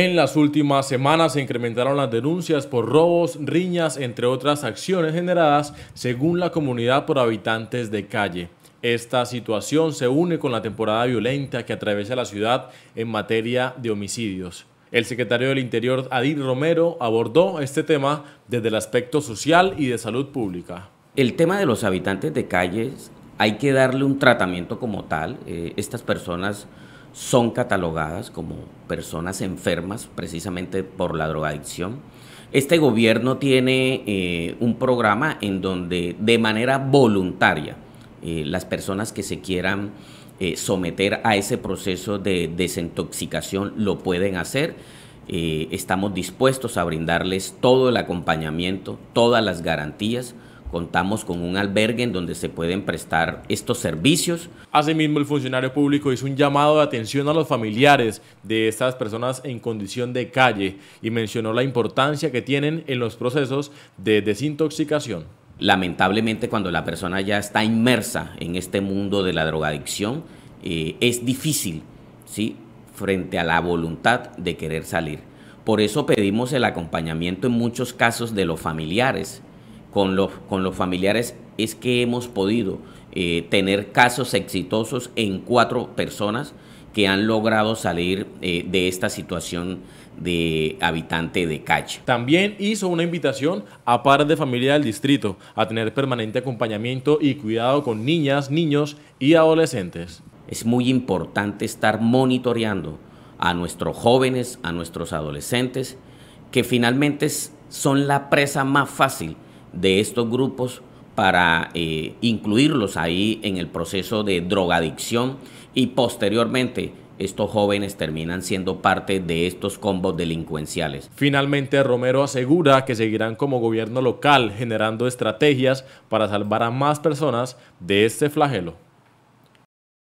En las últimas semanas se incrementaron las denuncias por robos, riñas, entre otras acciones generadas según la comunidad por habitantes de calle. Esta situación se une con la temporada violenta que atraviesa la ciudad en materia de homicidios. El secretario del Interior, Adil Romero, abordó este tema desde el aspecto social y de salud pública. El tema de los habitantes de calles hay que darle un tratamiento como tal. Eh, estas personas son catalogadas como personas enfermas precisamente por la drogadicción. Este gobierno tiene eh, un programa en donde de manera voluntaria eh, las personas que se quieran eh, someter a ese proceso de desintoxicación lo pueden hacer. estamos dispuestos a brindarles todo el acompañamiento, todas las garantías contamos con un albergue en donde se pueden prestar estos servicios. Asimismo, el funcionario público hizo un llamado de atención a los familiares de estas personas en condición de calle y mencionó la importancia que tienen en los procesos de desintoxicación. Lamentablemente, cuando la persona ya está inmersa en este mundo de la drogadicción, eh, es difícil, ¿sí? frente a la voluntad de querer salir. Por eso pedimos el acompañamiento en muchos casos de los familiares, con los, familiares es que hemos podido eh, tener casos exitosos en cuatro personas que han logrado salir eh, de esta situación de habitante de Cache También hizo una invitación a par de familia del distrito a tener permanente acompañamiento y cuidado con niñas, niños y adolescentes. Es muy importante estar monitoreando a nuestros jóvenes, a nuestros adolescentes, que finalmente son la presa más fácil de estos grupos para eh, incluirlos ahí en el proceso de drogadicción y posteriormente estos jóvenes terminan siendo parte de estos combos delincuenciales. Finalmente, Romero asegura que seguirán como gobierno local generando estrategias para salvar a más personas de este flagelo.